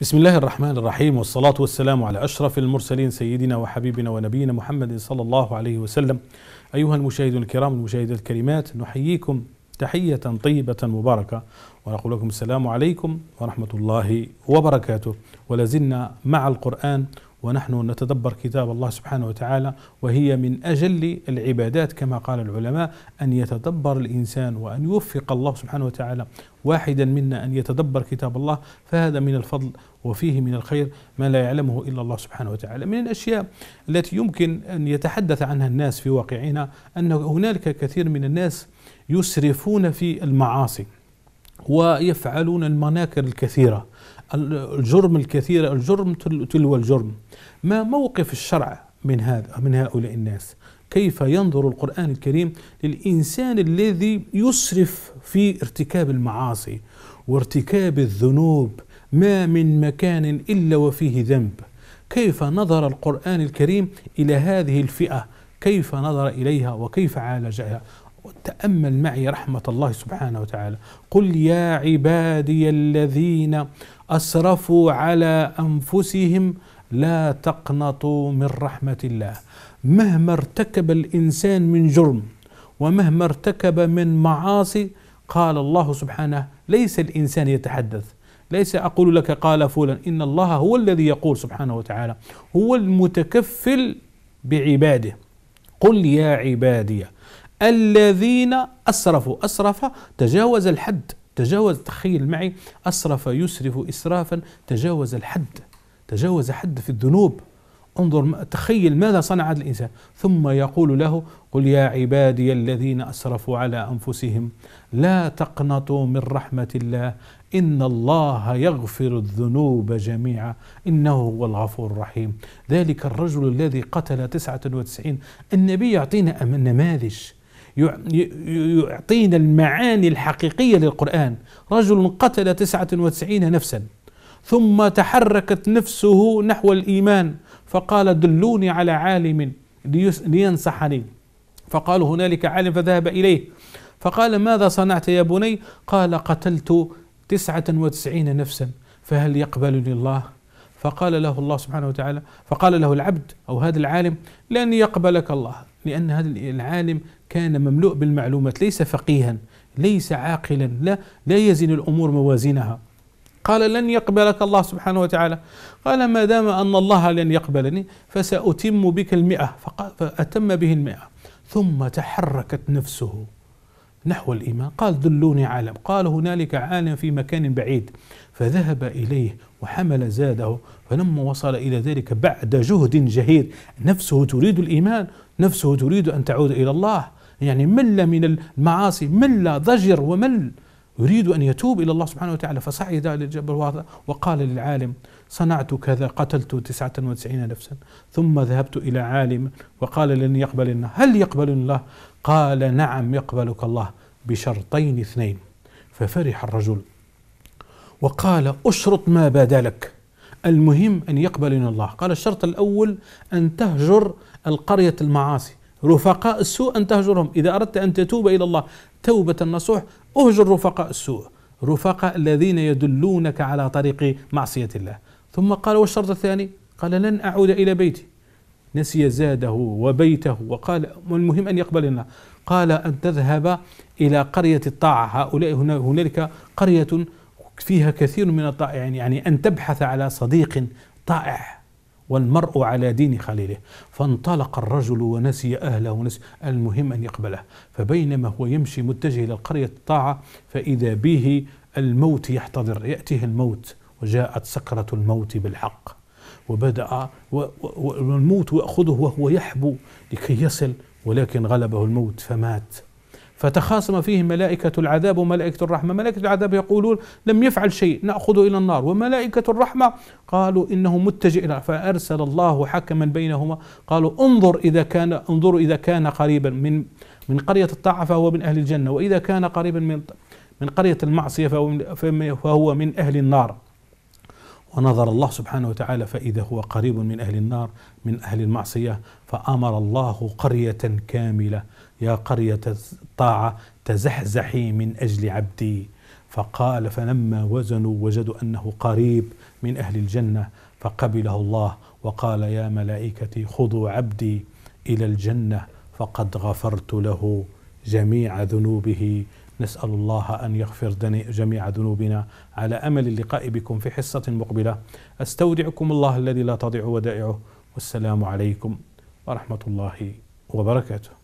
بسم الله الرحمن الرحيم والصلاة والسلام على أشرف المرسلين سيدنا وحبيبنا ونبينا محمد صلى الله عليه وسلم أيها المشاهدون الكرام المشاهدات الكريمات نحييكم تحية طيبة مباركة ونقول لكم السلام عليكم ورحمة الله وبركاته ولازلنا مع القرآن ونحن نتدبر كتاب الله سبحانه وتعالى وهي من اجل العبادات كما قال العلماء ان يتدبر الانسان وان يوفق الله سبحانه وتعالى واحدا منا ان يتدبر كتاب الله فهذا من الفضل وفيه من الخير ما لا يعلمه الا الله سبحانه وتعالى. من الاشياء التي يمكن ان يتحدث عنها الناس في واقعنا ان هنالك كثير من الناس يسرفون في المعاصي ويفعلون المناكر الكثيره الجرم الكثير الجرم تلو الجرم ما موقف الشرع من هذا من هؤلاء الناس كيف ينظر القرآن الكريم للإنسان الذي يسرف في ارتكاب المعاصي وارتكاب الذنوب ما من مكان إلا وفيه ذنب كيف نظر القرآن الكريم إلى هذه الفئة كيف نظر إليها وكيف عالجها تأمل معي رحمة الله سبحانه وتعالى قل يا عبادي الذين اسرفوا على انفسهم لا تقنطوا من رحمه الله مهما ارتكب الانسان من جرم ومهما ارتكب من معاصي قال الله سبحانه ليس الانسان يتحدث ليس اقول لك قال فلان ان الله هو الذي يقول سبحانه وتعالى هو المتكفل بعباده قل يا عبادي الذين اسرفوا اسرف تجاوز الحد تجاوز تخيل معي أسرف يسرف إسرافا تجاوز الحد تجاوز حد في الذنوب انظر تخيل ماذا صنع هذا الانسان ثم يقول له قل يا عبادي الذين اسرفوا على انفسهم لا تقنطوا من رحمه الله ان الله يغفر الذنوب جميعا انه هو الغفور الرحيم ذلك الرجل الذي قتل 99 النبي يعطينا نماذج يعطينا المعاني الحقيقية للقرآن رجل قتل تسعة وتسعين نفسا ثم تحركت نفسه نحو الإيمان فقال دلوني على عالم لينصحني فقالوا هنالك عالم فذهب إليه فقال ماذا صنعت يا بني قال قتلت تسعة وتسعين نفسا فهل يقبلني الله فقال له الله سبحانه وتعالى فقال له العبد أو هذا العالم لن يقبلك الله لأن هذا العالم كان مملوء بالمعلومات ليس فقيها ليس عاقلا لا لا يزن الامور موازينها قال لن يقبلك الله سبحانه وتعالى قال ما دام ان الله لن يقبلني فساتم بك المئه فاتم به المئه ثم تحركت نفسه نحو الإيمان قال دلوني عالم قال هنالك عالم في مكان بعيد فذهب إليه وحمل زاده فلما وصل إلى ذلك بعد جهد جهيد نفسه تريد الإيمان نفسه تريد أن تعود إلى الله يعني مل من المعاصي مل ضجر ومل يريد أن يتوب إلى الله سبحانه وتعالى فصعد للجبل وقال للعالم صنعت كذا قتلت تسعة وتسعين نفسا ثم ذهبت إلى عالم وقال لن يقبلنا هل يقبل الله قال نعم يقبلك الله بشرطين اثنين ففرح الرجل وقال أشرط ما بدا لك المهم أن يقبلنا الله قال الشرط الأول أن تهجر القرية المعاصي رفقاء السوء أن تهجرهم إذا أردت أن تتوب إلى الله توبة نصوح أهجر رفقاء السوء رفقاء الذين يدلونك على طريق معصية الله ثم قال والشرط الثاني قال لن أعود إلى بيتي نسي زاده وبيته وقال المهم أن يقبل الله قال أن تذهب إلى قرية الطاعة هؤلاء هنالك قرية فيها كثير من الطائعين يعني،, يعني أن تبحث على صديق طائع والمرء على دين خليله فانطلق الرجل ونسي أهله ونسي المهم أن يقبله فبينما هو يمشي متجه إلى القرية الطاعة فإذا به الموت يحتضر يأتيه الموت وجاءت سكرة الموت بالحق وبدأ والموت يأخذه وهو يحبو لكي يصل ولكن غلبه الموت فمات فتخاصم فيه ملائكة العذاب وملائكة الرحمة ملائكة العذاب يقولون لم يفعل شيء نأخذه إلى النار وملائكة الرحمة قالوا إنه متجئ فأرسل الله حكما بينهما قالوا انظر إذا كان انظروا إذا كان قريبا من من قرية الطاعة فهو من أهل الجنة وإذا كان قريبا من من قرية المعصية فهو من أهل النار ونظر الله سبحانه وتعالى فإذا هو قريب من أهل النار من أهل المعصية فأمر الله قرية كاملة يا قرية الطاعة تزحزحي من أجل عبدي فقال فلما وزنوا وجدوا أنه قريب من أهل الجنة فقبله الله وقال يا ملائكتي خذوا عبدي إلى الجنة فقد غفرت له جميع ذنوبه نسأل الله أن يغفر جميع ذنوبنا على أمل اللقاء بكم في حصة مقبلة أستودعكم الله الذي لا تضيع ودائعه والسلام عليكم ورحمة الله وبركاته